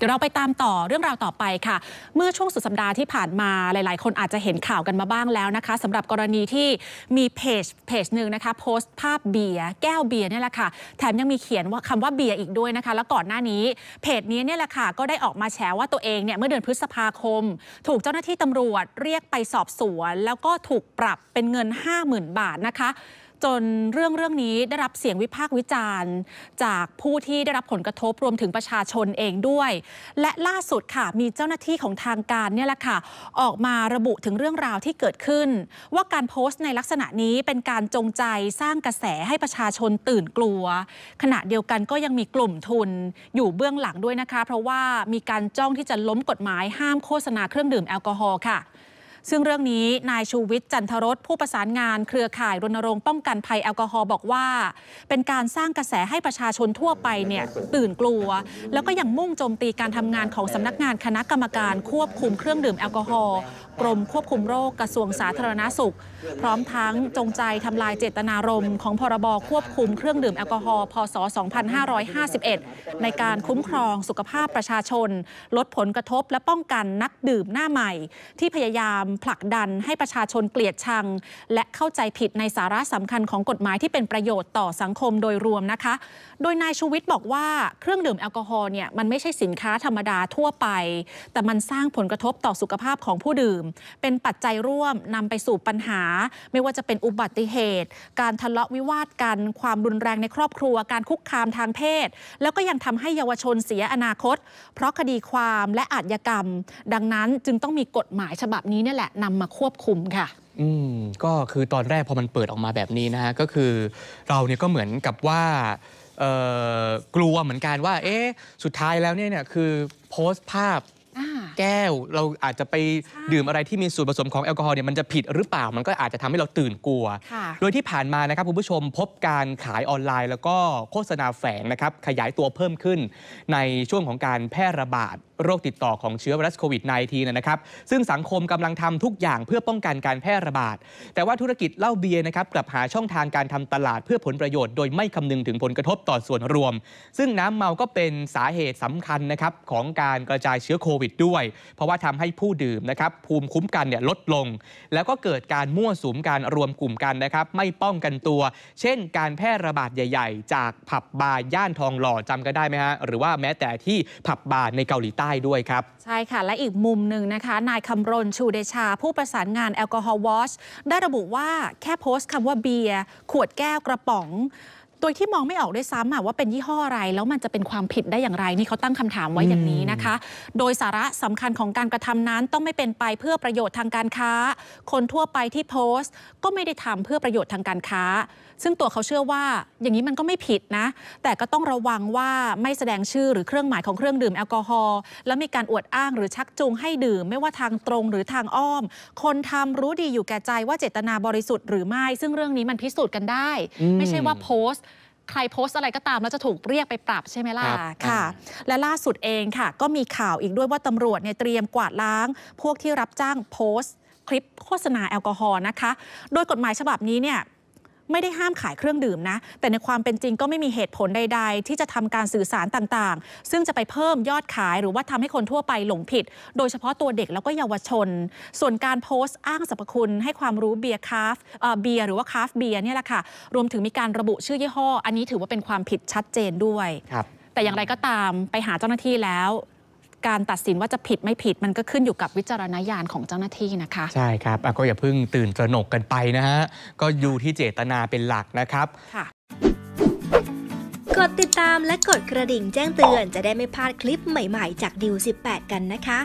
เดี๋ยวเราไปตามต่อเรื่องราวต่อไปค่ะ เมื่อช่วงสุดสัปดาห์ที่ผ่านมาหลาย ๆ คนอาจจะเห็นข่าวกันมาบ้างแล้วนะคะสำหรับกรณีที่มีเพจเพจหนึ่งนะคะ โพสต์ภาพเบียร์แก้วเบียร์นี่แหละค่ะแถมยังมีเขียนว่าคำว่าเบียร์อีกด้วยนะคะ แล้วก่อนหน้านี้ เพจนี้เนี่ยแหละค่ะก็ได้ออกมาแฉว่าตัวเองเนี่ยเมื่อเดือนพฤษภาคม ถูกเจ้าหน้าที่ตำรวจเรียกไปสอบสวน แล้วก็ถูกปรับเป็นเงิน 50,000บาทนะคะจนเรื่องเรื่องนี้ได้รับเสียงวิพากษ์วิจารณ์จากผู้ที่ได้รับผลกระทบรวมถึงประชาชนเองด้วย และล่าสุดค่ะมีเจ้าหน้าที่ของทางการเนี่ยแหละค่ะออกมาระบุถึงเรื่องราวที่เกิดขึ้น ว่าการโพสต์ในลักษณะนี้เป็นการจงใจสร้างกระแสให้ประชาชนตื่นกลัว ขณะเดียวกันก็ยังมีกลุ่มทุน อยู่เบื้องหลังด้วยนะคะ เพราะว่ามีการจ้องที่จะล้มกฎหมายห้ามโฆษณาเครื่องดื่มแอลกอฮอล์ค่ะซึ่งเรื่องนี้นายชูวิทย์จันทรสผู้ประสานงานเครือข่ายรณรงค์ป้องกันภัยแอลกอฮอล์บอกว่า เป็นการสร้างกระแสให้ประชาชนทั่วไปเนี่ยตื่นกลัว แล้วก็ยังมุ่งโจมตีการทำงานของสำนักงานคณะกรรมการควบคุมเครื่องดื่มแอลกอฮอล์กรมควบคุมโรคกระทรวงสาธารณาสุข พร้อมทั้งจงใจทำลายเจตนารมณ์ของพรบควบคุมเครื่องดื่มแอลกอฮอล์พศ 2551 ในการคุ้มครองสุขภาพประชาชน ลดผลกระทบและป้องกันนักดื่มหน้าใหม่ ที่พยายามผลักดันให้ประชาชนเกลียดชัง และเข้าใจผิดในสาระสำคัญของกฎหมายที่เป็นประโยชน์ต่อสังคมโดยรวมนะคะ โดยนายชูวิทย์บอกว่าเครื่องดื่มแอลกอฮอล์เนี่ยมันไม่ใช่สินค้าธรรมดาทั่วไป แต่มันสร้างผลกระทบต่อสุขภาพของผู้ดื่มเป็นปัจจัยร่วมนำไปสู่ปัญหา ไม่ว่าจะเป็นอุบัติเหตุ การทะเลาะวิวาทกัน ความรุนแรงในครอบครัวการคุกคามทางเพศ แล้วก็ยังทำให้เยาวชนเสียอนาคต เพราะคดีความและอาชญากรรมดังนั้นจึงต้องมีกฎหมายฉบับนี้นี่แหละนำมาควบคุมค่ะ อืมก็คือตอนแรกพอมันเปิดออกมาแบบนี้นะฮะก็คือเราเนี่ยก็เหมือนกับว่ากลัวเหมือนกันว่าเอ๊ะสุดท้ายแล้วเนี่ยเนี่ยคือ โพสต์ภาพแก้ว เราอาจจะไปดื่มอะไรที่มีส่วนผสมของแอลกอฮอล์เนี่ยมันจะผิดหรือเปล่า มันก็อาจจะทำให้เราตื่นกลัว โดยที่ผ่านมานะครับ คุณผู้ชมพบการขายออนไลน์ แล้วก็โฆษณาแฝงนะครับ ขยายตัวเพิ่มขึ้น ในช่วงของการแพร่ระบาดโรคติดต่อของเชื้อไวรัสโควิด -19 นะครับ ซึ่งสังคมกำลังทำทุกอย่างเพื่อป้องกันการแพร่ระบาด แต่ว่าธุรกิจเหล้าเบียร์นะครับ กลับหาช่องทางการทำตลาดเพื่อผลประโยชน์โดยไม่คำนึงถึงผลกระทบต่อส่วนรวม ซึ่งน้ำเมาก็เป็นสาเหตุสำคัญนะครับ ของการกระจายเชื้อโควิดด้วย เพราะว่าทำให้ผู้ดื่มนะครับภูมิคุ้มกันเนี่ยลดลง แล้วก็เกิดการมั่วสุมการรวมกลุ่มกันนะครับไม่ป้องกันตัว เช่น การแพร่ระบาดใหญ่ๆ จากผับบาร์ย่านทองหล่อจำกันได้ไหมฮะ หรือว่าแม้แต่ที่ผับบาร์ในเกาหลีใต้ได้ด้วยครับ ใช่ค่ะ และอีกมุมหนึ่งนะคะ นายคำรณชูเดชา ผู้ประสานงานแอลกอฮอล์วอชได้ระบุว่าแค่โพสต์คำว่าเบียร์ขวดแก้วกระป๋องโดยที่มองไม่ออกด้วยซ้ำว่าเป็นยี่ห้ออะไรแล้วมันจะเป็นความผิดได้อย่างไร นี่เขาตั้งคำถามไว้อย่างนี้นะคะ โดยสาระสำคัญของการกระทำนั้นต้องไม่เป็นไปเพื่อประโยชน์ทางการค้า คนทั่วไปที่โพสต์ก็ไม่ได้ทำเพื่อประโยชน์ทางการค้า ซึ่งตัวเขาเชื่อว่าอย่างนี้มันก็ไม่ผิดนะ แต่ก็ต้องระวังว่าไม่แสดงชื่อหรือเครื่องหมายของเครื่องดื่มแอลกอฮอล์แล้วมีการอวดอ้างหรือชักจูงให้ดื่มไม่ว่าทางตรงหรือทางอ้อม คนทำรู้ดีอยู่แก่ใจว่าเจตนาบริสุทธิ์หรือไม่ซึ่งเรื่องนี้มันพิสูจน์กันได้ ไม่ใช่ว่าโพสต์ใครโพสต์อะไรก็ตามแล้วจะถูกเรียกไปปรับใช่ไหมล่ะ ค่ะ และล่าสุดเองค่ะ ก็มีข่าวอีกด้วยว่าตำรวจเนี่ยเตรียมกวาดล้าง พวกที่รับจ้างโพสต์ คลิปโฆษณาแอลกอฮอล์นะคะ โดยกฎหมายฉบับนี้เนี่ยไม่ได้ห้ามขายเครื่องดื่มนะ แต่ในความเป็นจริงก็ไม่มีเหตุผลใด ๆ ที่จะทำการสื่อสารต่าง ๆ ซึ่งจะไปเพิ่มยอดขายหรือว่าทำให้คนทั่วไปหลงผิด โดยเฉพาะตัวเด็กแล้วก็เยาวชน ส่วนการโพสต์ อ้างสรรพคุณ ให้ความรู้เบียร์คาฟเบียร์หรือว่าคาฟเบียร์เนี่ยแหละค่ะ รวมถึงมีการระบุชื่อยี่ห้ออันนี้ถือว่าเป็นความผิดชัดเจนด้วยแต่อย่างไรก็ตามไปหาเจ้าหน้าที่แล้วการตัดสินว่าจะผิดไม่ผิดมันก็ขึ้นอยู่กับวิจารณญาณของเจ้าหน้าที่นะคะ ใช่ครับก็อย่าเพิ่งตื่นตระหนกกันไปนะฮะ ก็อยู่ที่เจตนาเป็นหลักนะครับกดติดตามและกดกระดิ่งแจ้งเตือน จะได้ไม่พลาดคลิปใหม่ๆ จากดิว18 กันนะคะ